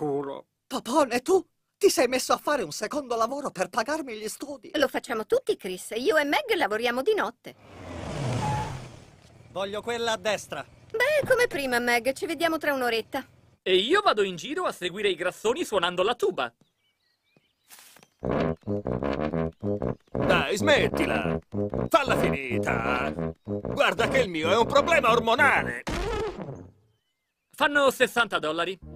sicuro. Popone, tu ti sei messo a fare un secondo lavoro per pagarmi gli studi. Lo facciamo tutti, Chris. Io e Meg lavoriamo di notte. Voglio quella a destra. Beh, come prima, Meg. Ci vediamo tra un'oretta. E io vado in giro a seguire i grassoni suonando la tuba. Dai, smettila! Falla finita! Guarda che il mio è un problema ormonale! Fanno 60 dollari.